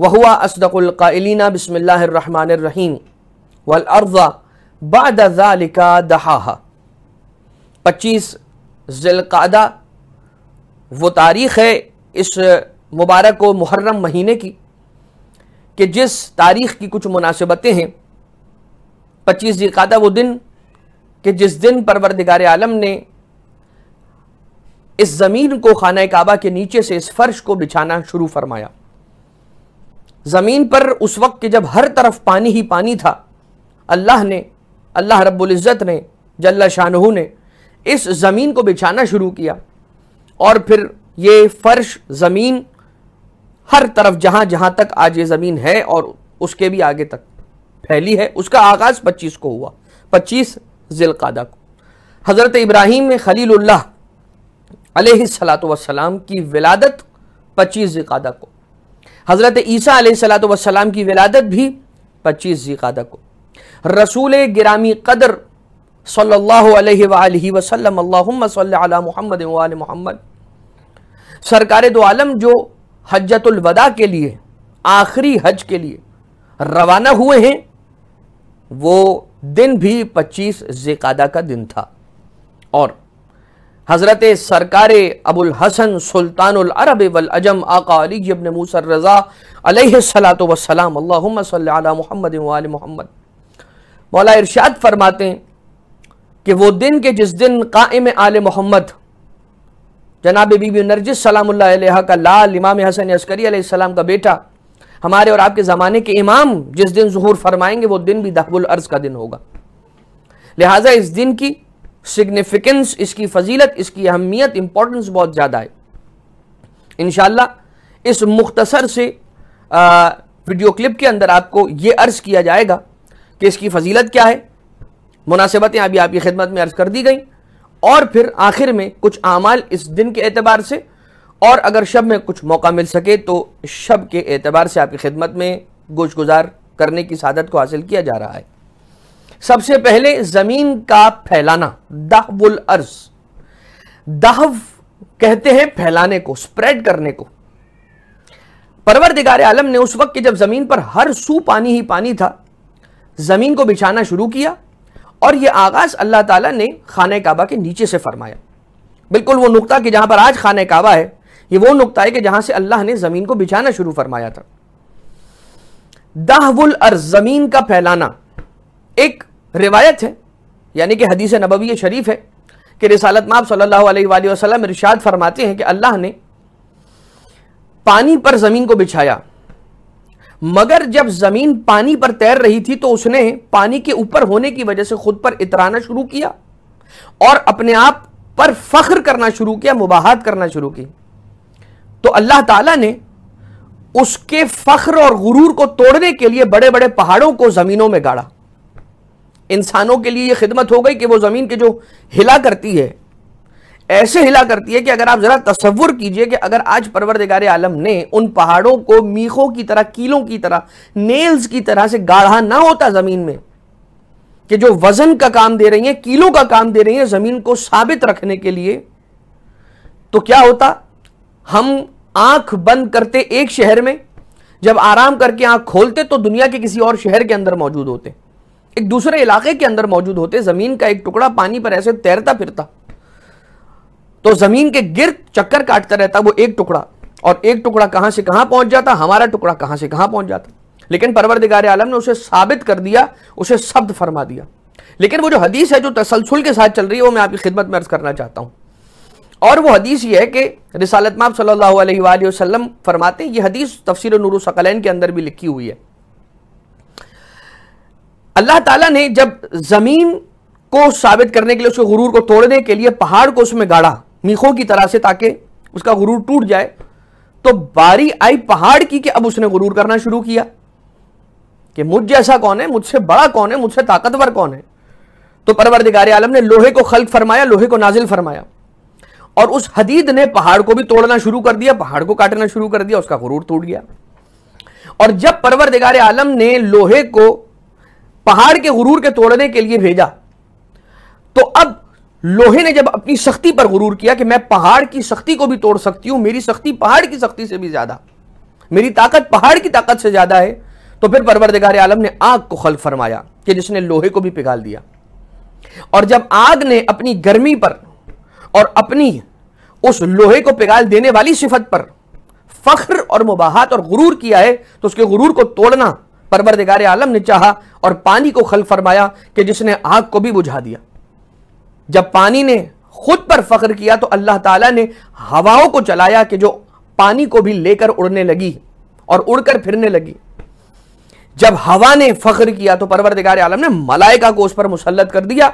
वह हुआ असदकुल्काना बसमीम वलअर्जा बादालिका दहाहा पच्चीस जिलकादा वो तारीख़ है इस मुबारक व मुहर्रम महीने की कि जिस तारीख़ की कुछ मुनासिबतें हैं पच्चीस जिलकादा वो दिन कि जिस दिन परवरदिगार आलम ने इस ज़मीन को खाना काबा के नीचे से इस फर्श को बिछाना शुरू फरमाया ज़मीन पर उस वक्त के जब हर तरफ पानी ही पानी था अल्लाह ने अल्लाह रब्ज़त ने जल्ला शाहू ने इस ज़मीन को बिछाना शुरू किया और फिर ये फ़र्श ज़मीन हर तरफ जहाँ जहाँ तक आज ये ज़मीन है और उसके भी आगे तक फैली है उसका आगाज़ पच्चीस को हुआ पच्चीस ज़िलकादा को हज़रत इब्राहिम खलील्ला सलात वसलाम की विलादत पच्चीस ज़िकादा को हज़रत ईसा सलाम की विलादत भी पच्चीस जीकादा को रसूल गिरामी कदर सल्लल्लाहु मोहम्मद सरकार दो आलम जो हजतुल के लिए आखिरी हज के लिए रवाना हुए हैं वो दिन भी 25 जिकादा का दिन था और हज़रत सरकार अबुल हसन सुल्तानुल अरब वल अजम आका अली इबन मूसर रज़ा अलैहिस्सलातु वस्सलाम अल्लाहुम्मा सल्ली अला मुहम्मद व मुहम्मद मौला इरशाद फरमाते हैं कि वो दिन के जिस दिन कायम आल मोहम्मद जनाब बीबी नरजिस सलाम्ला का लाल इमाम हसन अस्करी सलाम का बेटा हमारे और आपके ज़माने के इमाम जिस दिन जहूर फरमाएंगे वो दिन भी दहबुल अर्ज का दिन होगा लिहाजा इस दिन की सिग्निफिकेंस इसकी फजीलत इसकी अहमियत इंपॉर्टेंस बहुत ज़्यादा है इन इस मुख्तसर से आ, वीडियो क्लिप के अंदर आपको ये अर्ज़ किया जाएगा कि इसकी फजीलत क्या है मुनासिबतें अभी आपकी खिदमत में अर्ज़ कर दी गई और फिर आखिर में कुछ अमाल इस दिन के एतबार से और अगर शब में कुछ मौका मिल सके तो शब के एतबार से आपकी खिदमत में गोश गुजार करने की सादत को हासिल किया जा रहा है सबसे पहले जमीन का फैलाना दहवुल अर्ज दहव कहते हैं फैलाने को स्प्रेड करने को परवर दिगार आलम ने उस वक्त की जब जमीन पर हर सू पानी ही पानी था जमीन को बिछाना शुरू किया और यह आगाज अल्लाह ताला ने खान काबा के नीचे से फरमाया बिल्कुल वो नुकता कि जहां पर आज खाने काबा है ये वो नुकता है कि जहां से अल्लाह ने जमीन को बिछाना शुरू फरमाया था दाहवुल अर्ज जमीन का फैलाना एक रिवायत है यानी कि हदीस नबवी शरीफ है कि रिसालत माप सल्लल्लाहु अलैहि वसल्लम इरशाद फरमाते हैं कि अल्लाह ने पानी पर ज़मीन को बिछाया मगर जब ज़मीन पानी पर तैर रही थी तो उसने पानी के ऊपर होने की वजह से खुद पर इतराना शुरू किया और अपने आप पर फख्र करना शुरू किया मुबाहत करना शुरू की तो अल्लाह ताला ने उसके फख्र और गुरूर को तोड़ने के लिए बड़े बड़े पहाड़ों को ज़मीनों में गाड़ा इंसानों के लिए ये खिदमत हो गई कि वो ज़मीन के जो हिला करती है ऐसे हिला करती है कि अगर आप ज़रा तस्वुर कीजिए कि अगर आज परवरदिगार आलम ने उन पहाड़ों को मीखों की तरह कीलों की तरह नेल्स की तरह से गाढ़ा ना होता ज़मीन में कि जो वज़न का काम दे रही है कीलों का काम दे रही है ज़मीन को साबित रखने के लिए तो क्या होता हम आंख बंद करते एक शहर में जब आराम करके आंख खोलते तो दुनिया के किसी और शहर के अंदर मौजूद होते एक दूसरे इलाके के अंदर मौजूद होते जमीन का एक टुकड़ा पानी पर ऐसे तैरता फिरता तो जमीन के गिर चक्कर काटता रहता वो एक टुकड़ा और एक टुकड़ा कहां से कहां पहुंच जाता हमारा टुकड़ा कहां से कहां पहुंच जाता लेकिन परवरदिगार आलम ने उसे साबित कर दिया उसे शब्द फरमा दिया लेकिन वो जो हदीस है जो तसलसल के साथ चल रही है वो मैं आपकी खिदमत में अर्ज करना चाहता हूँ और वो हदीस ये है कि रिसालत माब सल्लल्लाहु अलैहि वसल्लम फरमाते हैं ये हदीस तफसीर नूर सकलैन के अंदर भी लिखी हुई है अल्लाह ताला ने जब जमीन को साबित करने के लिए उसके गुरूर को तोड़ने के लिए पहाड़ को उसमें गाड़ा मीखों की तरह से ताकि उसका गुरूर टूट जाए तो बारी आई पहाड़ की कि अब उसने गुरूर करना शुरू किया कि मुझ जैसा कौन है मुझसे बड़ा कौन है मुझसे ताकतवर कौन है तो परवरदिगार आलम ने लोहे को खल्क फरमाया लोहे को नाजिल फरमाया और उस हदीद ने पहाड़ को भी तोड़ना शुरू कर दिया पहाड़ को काटना शुरू कर दिया उसका गुरूर टूट गया और जब परवरदिगार आलम ने लोहे को पहाड़ के गुरूर के तोड़ने के लिए भेजा तो अब लोहे ने जब अपनी सख्ती पर गुरूर किया कि मैं पहाड़ की सख्ती को भी तोड़ सकती हूं मेरी सख्ती पहाड़ की सख्ती से भी ज्यादा मेरी ताकत पहाड़ की ताकत से ज्यादा है तो फिर परवरदिगार आलम ने आग को खल फरमाया कि जिसने लोहे को भी पिघाल दिया और जब आग ने अपनी गर्मी पर और अपनी उस लोहे को पिघाल देने वाली सिफत पर फख्र और मुबाहत और गुरूर किया है तो उसके गुरूर को तोड़ना परवरदिगार आलम ने चाहा और पानी को खल फरमाया कि जिसने आग को भी बुझा दिया जब पानी ने खुद पर फख्र किया तो अल्लाह ताला ने हवाओं को चलाया कि जो पानी को भी लेकर उड़ने लगी और उड़कर फिरने लगी जब हवा ने फख्र किया तो परवरदिगार आलम ने मलाइका को उस पर मुसलत कर दिया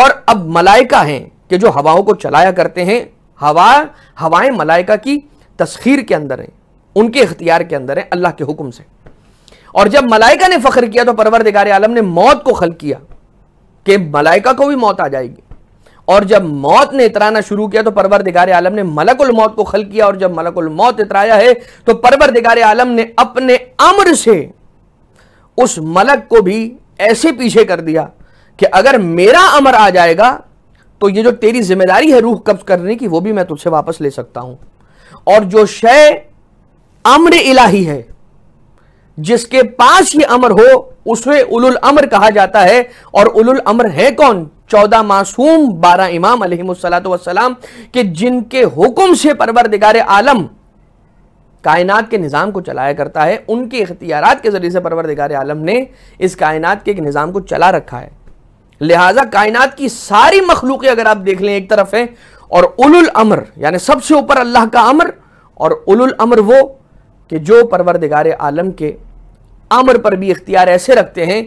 और अब मलाइका हैं कि जो हवाओं को चलाया करते हैं हवा हवाएं मलाइका की तस्खीर के अंदर हैं उनके इख्तियार के अंदर हैं अल्लाह के हुक्म से और जब मलाइका ने फख्र किया तो परवरदिगार आलम ने मौत को खल किया कि मलाइका को भी मौत आ जाएगी और जब मौत ने इतराना शुरू किया तो परवरदिगार आलम ने मलकुल मौत को खल किया और जब मलकुल मौत इतराया है तो परवरदिगार आलम ने अपने अम्र से उस मलक को भी ऐसे पीछे कर दिया कि अगर मेरा अमर आ जाएगा तो ये जो तेरी जिम्मेदारी है रूह कब्ज करने की वो भी मैं तुझसे वापस ले सकता हूं और जो शय अम्र इलाही है जिसके पास ये अमर हो उसे उलुल अमर कहा जाता है और उलुल अमर है कौन चौदह मासूम बारह इमाम अलहमसलाम के जिनके हुक्म से परवरदिगार आलम कायनात के निज़ाम को चलाया करता है उनके इख्तियार के ज़रिए से परवरदिगार आलम ने इस कायनात के एक निज़ाम को चला रखा है लिहाजा कायनात की सारी मखलूकें अगर आप देख लें एक तरफ है और उलुल अमर यानी सबसे ऊपर अल्लाह का अमर और उलुल अमर वो कि जो परवरदिगार आलम के आमर पर भी इख्तियार ऐसे रखते हैं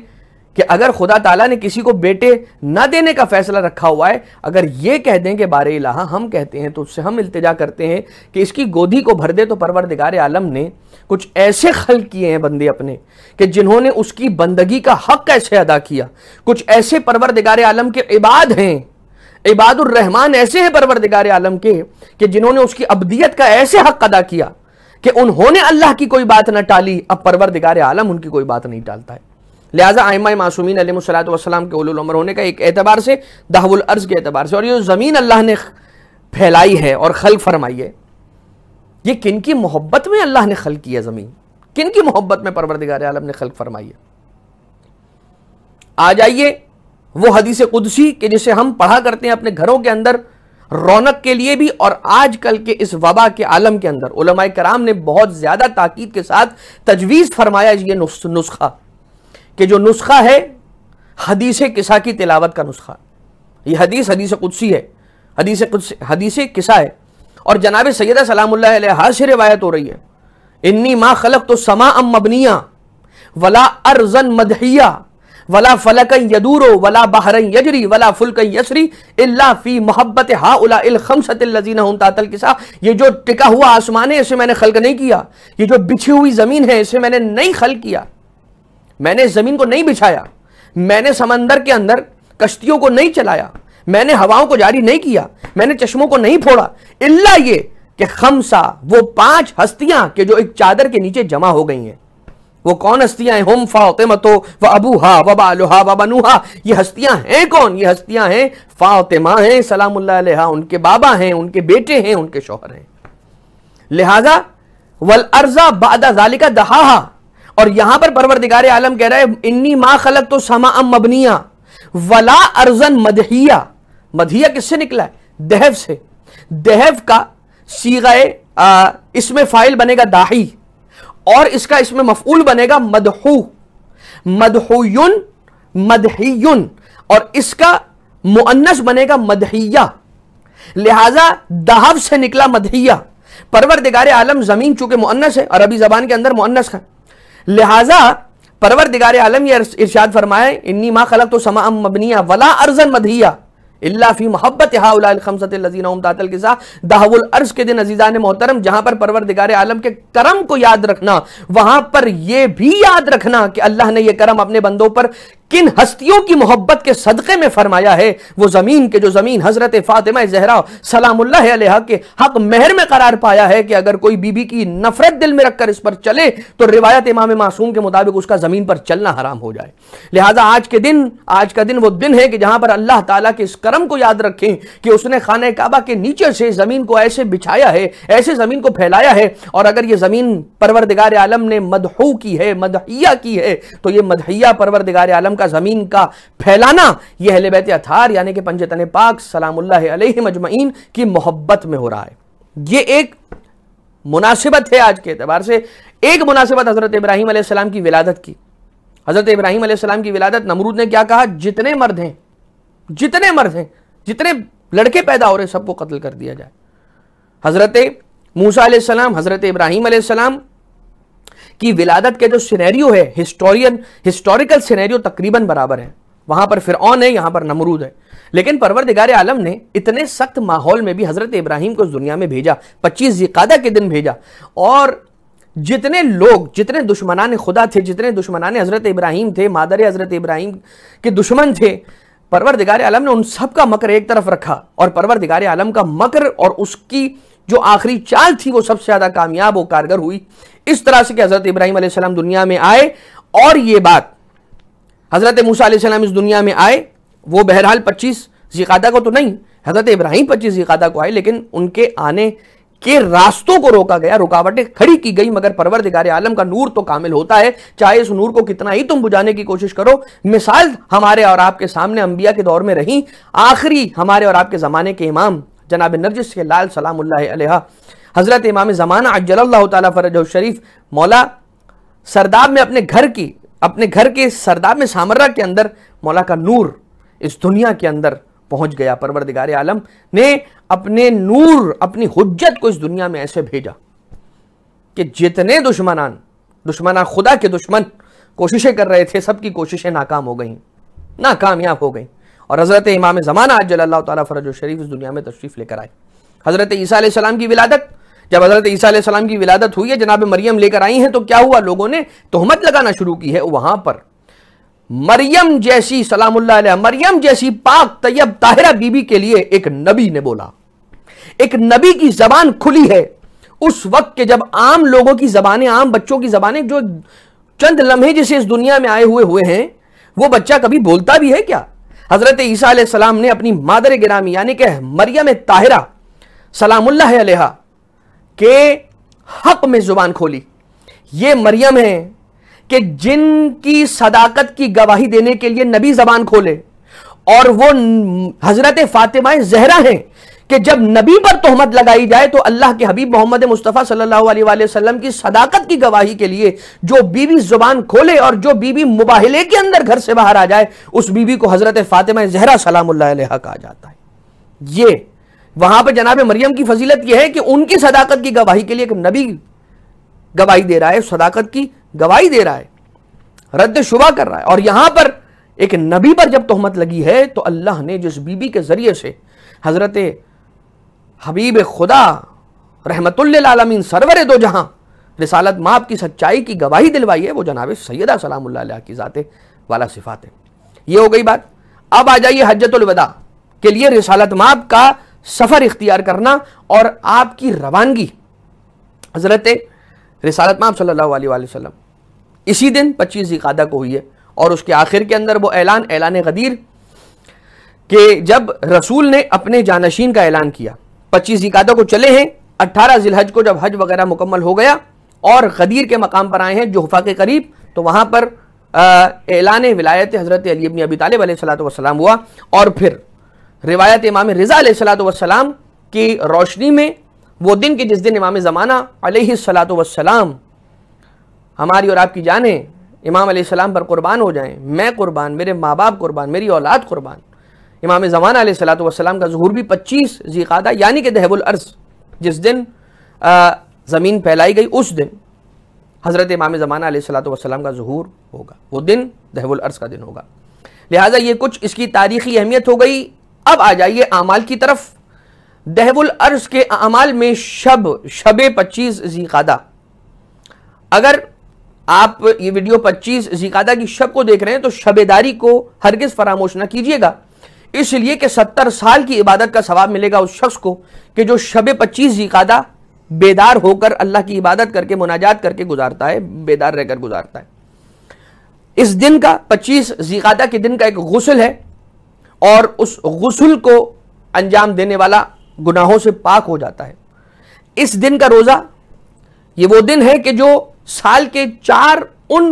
कि अगर खुदा ताला ने किसी को बेटे ना देने का फैसला रखा हुआ है अगर ये कह दें कि बारे इलाहा हम कहते हैं तो उससे हम इल्तजा करते हैं कि इसकी गोदी को भर दे तो परवरदिगार आलम ने कुछ ऐसे खल किए हैं बंदे अपने कि जिन्होंने उसकी बंदगी का हक कैसे अदा किया कुछ ऐसे परवरदिगार आलम के इबाद हैं इबादुररहमान ऐसे हैं परवरदिगार आलम के कि जिन्होंने उसकी अबदियत का ऐसे हक अदा किया कि उन्होंने अल्लाह की कोई बात ना टाली अब परवर दिगार आलम उनकी कोई बात नहीं टालता है लिहाजा आयमा मासूमिन अलमसलात के उलमर होने का एक एतबार से दाहुल अर्ज के एतबार से और ये ज़मीन अल्लाह ने फैलाई है और खल फरमाई है ये किन की मोहब्बत में अल्लाह ने खल किया ज़मीन किन की मोहब्बत में परवरदिगार आलम ने खल फरमाई है आ जाइए वो हदीस कुदसी के जिसे हम पढ़ा करते हैं अपने घरों के अंदर रौनक के लिए भी और आजकल के इस वबा के आलम के अंदर उलमाए कराम ने बहुत ज़्यादा ताकीद के साथ तजवीज़ फरमाया ये नुस्खा कि जो नुस्खा है हदीस किसा की तिलावत का नुस्खा ये हदीस हदीस कुदसी है हदीस कुछ हदीस किसा है और जनाब सैद सलाम हर से रिवायत हो रही है इन्नी माँ खलक तो समा अम मबनिया वला अर्जन मदहिया वला फलक यदूरो वला बहर यजरी वला फुलक यसरी इल्ला फी मोहब्बत खमसत उला खमसतिल्लजीन तातल किसा ये जो टिका हुआ आसमान है इसे मैंने खल्क नहीं किया ये जो बिछी हुई ज़मीन है इसे मैंने नहीं खल किया मैंने ज़मीन को नहीं बिछाया मैंने समंदर के अंदर कश्तियों को नहीं चलाया मैंने हवाओं को जारी नहीं किया मैंने चश्मों को नहीं फोड़ा इल्ला ये कि खमसा वो पांच हस्तियां के जो एक चादर के नीचे जमा हो गई हैं वो कौन हस्तियां हैं होम फातिमतो व अबूहा व बालुहा व बनुहा ये हस्तियां हैं कौन ये हस्तियां हैं फातिमा हैं सलामुल्लाह अलैहा उनके बाबा हैं उनके बेटे हैं उनके शोहर हैं लिहाजा वल अर्जा बादा जालिका दहाहा और यहां पर परवरदिगार आलम कह रहा है इन्नी मा खलक तो समा मबनिया वला अर्जन मदहिया मदहिया किससे निकला है दहव से दहव का सीगा इसमें फाइल बनेगा दाही और इसका इसमें मफूल बनेगा मदहू मदहुन मदहीयुन और इसका मुअन्नस बनेगा मदहिया लिहाजा दहव से निकला मदहिया परवरदिगार आलम जमीन चूंकि मुअन्नस है अरबी जबान के अंदर मुअन्नस है लिहाजा परवर आलम यह इर्शाद फरमाए इन्नी माँ खलक तो समा मबनिया वला अर्जन मदहिया इल्लाफ़ी मोहब्बत हाउलाखमसतलजीनादातलसा के दिन अजीज़ा ने मोहतरम जहां पर परवर परवरदिगार आलम के करम को याद रखना वहां पर यह भी याद रखना कि अल्लाह ने यह करम अपने बंदों पर किन हस्तियों की मोहब्बत के सदक़े में फरमाया है वो ज़मीन के जो ज़मीन हज़रत फ़ातिमा जहरा सलामुल्ला के हक महर में करार पाया है कि अगर कोई बीबी की नफ़रत दिल में रखकर इस पर चले तो रिवायत इमाम मासूम के मुताबिक उसका ज़मीन पर चलना हराम हो जाए लिहाजा आज के दिन आज का दिन वो दिन है कि जहाँ पर अल्लाह तला के इस करम को याद रखें कि उसने खान काबा के नीचे से ज़मीन को ऐसे बिछाया है ऐसे ज़मीन को फैलाया है और अगर ये ज़मीन परवरदिगार आलम ने मदहू की है मदहिया की है तो ये मदहिया परवरदिगार आलम वसल्लम का ज़मीन का फैलाना यह अहले बैत अथार यानी कि पंजतन पाक सलामुल्लाजमीन की मोहब्बत में हो रहा है ये एक मुनासिबत है आज के अतबार से एक मुनासिबत हज़रत इब्राहिम आसमाम की विलादत की हज़रत इब्राहिम आसमाम की विलादत नमरूद ने क्या कहा जितने मर्द हैं जितने मर्द हैं जितने लड़के पैदा हो रहे सबको कत्ल कर दिया जाए हज़रत मूसा सलाम हज़रत इब्राहिम आसमाम कि विलादत के जो सिनेरियो है हिस्टोरियन हिस्टोरिकल सिनेरियो तकरीबन बराबर है वहां पर फिर है यहां पर नमरूद है लेकिन परवरदिगार आलम ने इतने सख्त माहौल में भी हजरत इब्राहिम को दुनिया में भेजा पच्चीस जिकादा के दिन भेजा और जितने लोग जितने दुश्मनान खुदा थे जितने दुश्मनान हजरत इब्राहिम थे मादर हजरत इब्राहिम के दुश्मन थे परवर दिगार आलम ने उन सब का मकर एक तरफ रखा और परवर दिगार आलम का मकर और उसकी जो आखिरी चाल थी वो सबसे ज्यादा कामयाब और कारगर हुई इस तरह से कि हजरत इब्राहिम सलाम दुनिया में आए और ये बात हजरत मूसा सलाम इस दुनिया में आए वो बहरहाल पच्चीस जिकादा को तो नहीं हजरत इब्राहिम पच्चीस जिकादा को आए लेकिन उनके आने के रास्तों को रोका गया रुकावटें खड़ी की गई मगर परवरदिगार आलम का नूर तो कामिल होता है चाहे इस नूर को कितना ही तुम बुझाने की कोशिश करो मिसाल हमारे और आपके सामने अंबिया के दौर में रही आखिरी हमारे और आपके ज़माने के इमाम जनाब नरजिस के लाल सलाम हज़रत इमाम ज़माना अजल्ला तरज शरीफ मौला सरदाब में अपने घर की अपने घर के सरदाब में सामर्रा के अंदर मौला का नूर इस दुनिया के अंदर पहुंच गया परवरदिगार आलम ने अपने नूर अपनी हुज्जत को इस दुनिया में ऐसे भेजा कि जितने दुश्मनान दुश्मन खुदा के दुश्मन कोशिशें कर रहे थे सबकी कोशिशें नाकाम हो गई नाकामयाब हो गई और हज़रत इमाम ज़माना आज जल्ला तरज शरीफ इस दुनिया में तशरीफ़ लेकर आए हज़रत ईसा सलाम की विलादत जब हज़रत ईसा सलाम की विलादत हुई है जनाब मरियम लेकर आई हैं तो क्या हुआ लोगों ने तहमत लगाना शुरू की है वहाँ पर मरियम जैसी सलाम मरियम जैसी पाक तैयब ताहिरा बीबी के लिए एक नबी ने बोला एक नबी की जबान खुली है उस वक्त के जब आम लोगों की जबानें आम बच्चों की जबानें जो चंद लम्हे जिसे इस दुनिया में आए हुए हुए हैं वो बच्चा कभी बोलता भी है क्या हज़रत ईसा ने अपनी मादर गिरामी यानी कि मरियम ताहिरा सलामुल्ला के हक में ज़ुबान खोली ये मरियम है कि जिनकी सदाकत की गवाही देने के लिए नबी जबान खोले और वो हज़रत फातिमा जहरा हैं कि जब नबी पर तोहमत लगाई जाए तो अल्लाह के हबीब मोहम्मद मुस्तफ़ा सल्लल्लाहु अलैहि वसल्लम की सदाकत की गवाही के लिए जो बीवी जुबान खोले और जो बीवी मुबाहले के अंदर घर से बाहर आ जाए उस बीवी को हज़रत फ़ातिमा जहरा सलाम कहा जाता है ये वहां पर जनाब मरियम की फजीलत यह है कि उनकी सदाकत की गवाही के लिए नबी गवाही दे रहा है सदाकत की गवाही दे रहा है रद्द शुबा कर रहा है और यहां पर एक नबी पर जब तोहमत लगी है तो अल्लाह ने जिस बीबी के जरिए से हजरत हबीब खुदा रहमतुल्लामीन सरवर दो जहां रिसालत माप की सच्चाई की गवाही दिलवाई है वो जनाब सैदा सलाम की ज़ात वाला सिफात है ये हो गई बात अब आ जाइए हजतुलवदा के लिए रिसालत माप का सफ़र इख्तियार करना और आपकी रवानगी हज़रत रिसालत माप सल्लाम इसी दिन पच्चीस जिकादा को हुई है और उसके आखिर के अंदर वो ऐलान ऐलान गदीर के जब रसूल ने अपने जानशीन का ऐलान किया पच्चीस जिकादा को चले हैं अट्ठारह जिलहज को जब हज वगैरह मुकम्मल हो गया और गदीर के मकाम पर आए हैं जोहफा के करीब तो वहाँ पर ऐलान विलायत हज़रत अली अबी अबी तालब सलाम हुआ और फिर रिवायत इमाम रज़ा सलाम की रोशनी में वो दिन के जिस दिन इमाम ज़माना सलाम हमारी और आपकी जानें इमाम सलाम पर कुर्बान हो जाएं मैं कुर्बान मेरे माँ बाप कुर्बान मेरी औलाद कुर्बान इमाम ज़मान सलाम का जहूर भी पच्चीस जीकादा यानी कि दहबुल अर्ज़ जिस दिन ज़मीन फैलाई गई उस दिन हज़रत इमाम ज़मान सलाम का जहूर होगा वो दिन दहबुल अर्ज़ का दिन होगा लिहाजा ये कुछ इसकी तारीखी अहमियत हो गई अब आ जाइए अमाल की तरफ दहबुल अर्ज़ के अमाल में शब शब पच्चीस जीकादा अगर आप ये वीडियो 25 जीकादा की शब को देख रहे हैं तो शबेदारी को हरगिज़ फरामोश ना कीजिएगा इसलिए कि सत्तर साल की इबादत का सवाब मिलेगा उस शख्स को कि जो शब पच्चीस जिकादा बेदार होकर अल्लाह की इबादत करके मुनाजात करके गुजारता है बेदार रहकर गुजारता है इस दिन का पच्चीस जिकादा के दिन का एक गसल है और उस गसल को अंजाम देने वाला गुनाहों से पाक हो जाता है इस दिन का रोज़ा ये वो दिन है कि जो साल के चार उन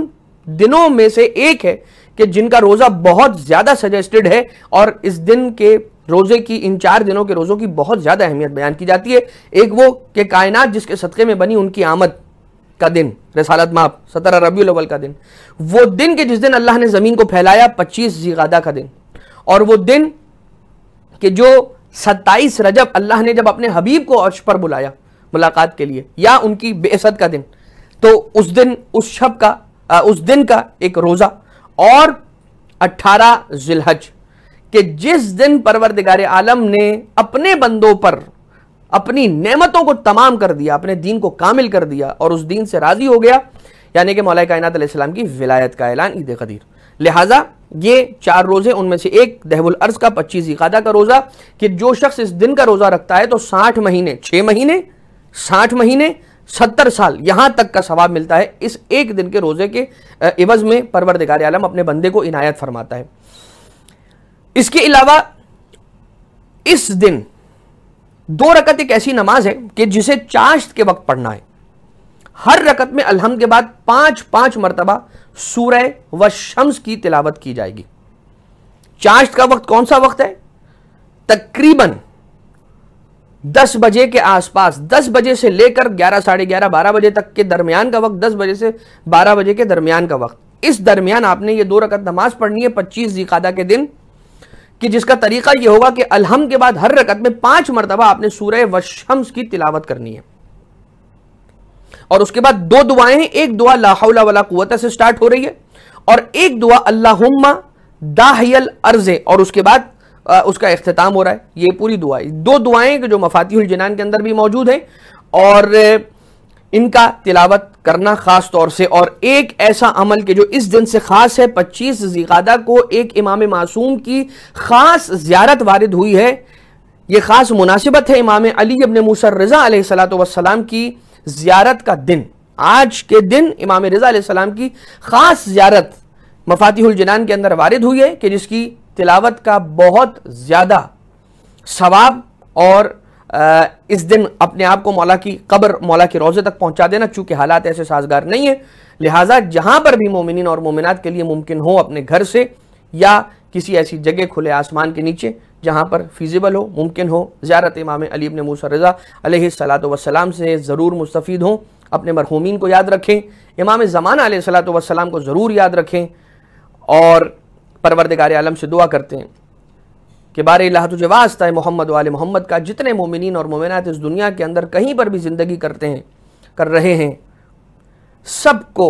दिनों में से एक है कि जिनका रोज़ा बहुत ज़्यादा सजेस्टेड है और इस दिन के रोज़े की इन चार दिनों के रोज़ों की बहुत ज़्यादा अहमियत बयान की जाती है एक वो कि कायनात जिसके सदक़े में बनी उनकी आमद का दिन रसालत माप सत्रह रबी अव्वल का दिन वो दिन के जिस दिन अल्लाह ने ज़मीन को फैलाया पच्चीस जीगादा का दिन और वो दिन कि जो सत्ताईस रजब अल्लाह ने जब अपने हबीब को अर्श पर बुलाया मुलाकात के लिए या उनकी बेसत का दिन तो उस दिन उस शब का उस दिन का एक रोज़ा और 18 जिलहज के जिस दिन परवरदिगार आलम ने अपने बंदों पर अपनी नेमतों को तमाम कर दिया अपने दीन को कामिल कर दिया और उस दीन से राजी हो गया यानी कि मौला कायनात की विलायत का ऐलान ईद कदीर लिहाजा ये चार रोज़े उनमें से एक दहबुल अर्ज का पच्चीस इकादा का रोज़ा कि जो शख्स इस दिन का रोज़ा रखता है तो साठ महीने छह महीने साठ महीने सत्तर साल यहां तक का सवाब मिलता है इस एक दिन के रोजे के इवज में परवरदिगार आलम अपने बंदे को इनायत फरमाता है इसके अलावा इस दिन दो रकत एक ऐसी नमाज है कि जिसे चाश्त के वक्त पढ़ना है हर रकत में अलहम के बाद पांच पांच मरतबा सूरह व शम्स की तिलावत की जाएगी चाश्त का वक्त कौन सा वक्त है तकरीबन दस बजे के आसपास दस बजे से लेकर ग्यारह साढ़े ग्यारह बारह बजे तक के दरमियान का वक्त दस बजे से बारह बजे के दरमियान का वक्त इस दरमियान आपने ये दो रकत नमाज पढ़नी है पच्चीस जिकादा के दिन कि जिसका तरीका यह होगा कि अलहम के बाद हर रकत में पांच मरतबा आपने सूर्य वशम्स की तिलावत करनी है और उसके बाद दो दुआएं हैं एक दुआ लाहौला वाला कुत से स्टार्ट हो रही है और एक दुआ अल्लाह दाहियल अर्जे और उसके बाद उसका अख्ताम हो रहा है ये पूरी दुआएं दो दुआएं जो मफातीहुल के अंदर भी मौजूद हैं और इनका तिलावत करना ख़ास तौर से और एक ऐसा अमल के जो इस दिन से ख़ास है पच्चीस जिकादा को एक इमाम मासूम की ख़ास ज्यारत वारद हुई है ये ख़ास मुनासिबत है इमाम अली अबन मूसर रज़ा सलाम की ज्यारत का दिन आज के दिन इमाम रज़ा सलाम की ख़ास ज्यारत मफातीजनान के अंदर वारद हुई है कि जिसकी तिलावत का बहुत ज़्यादा सवाब और इस दिन अपने आप को मौला की कब्र मौला के रोज़े तक पहुंचा देना चूँकि हालात ऐसे साजगार नहीं है लिहाजा जहाँ पर भी मोमिन और मोमिनात के लिए मुमकिन हो अपने घर से या किसी ऐसी जगह खुले आसमान के नीचे जहाँ पर फिजिबल हो मुमकिन हो ज़्यारत इमाम अली अबन मूसा रज़ा सलात वसलाम से ज़रूर मुस्तफ़ हों अपने मरहूमिन को याद रखें इमाम ज़मान सलात वसलाम को ज़रूर याद रखें और परवरदगार आलम से दुआ करते हैं कि बारे अल्लाह तुझे वास्ता है मोहम्मद वाले मोहम्मद का जितने मोमिन और मोमिनत इस दुनिया के अंदर कहीं पर भी ज़िंदगी करते हैं कर रहे हैं सबको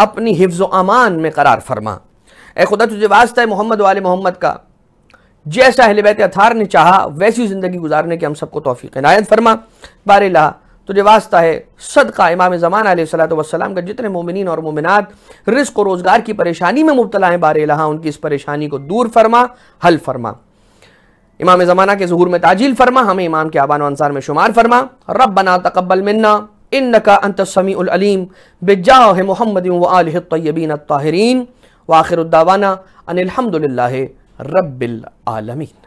अपनी हिफ्ज़ अमान में करार फरमा ए खुदा तुझे वास्ता है मोहम्मद वाले मोहम्मद का जैसा अहल अथार ने चाहा वैसी ज़िंदगी गुजारने की हम सबको तोफ़ी नायत फरमा बारे ला तो ये वास्ता है सदका इमाम ज़मान सलाम का जितने मोमिन और मोमिनत रिस्क और रोज़गार की परेशानी में मुबतला हैं बार लहा उनकी इस परेशानी को दूर फरमा हल फरमा इमाम ज़माना के जहूर में ताजील फरमा हमें इमाम के आबान अनसार में शुमार फरमा रब बना तकबल मन्ना इन नका अंतसमीम बिजा मोहम्मद तयबीन ताहरीन वाखिरदावाना अनिलहमदल रबिलमीन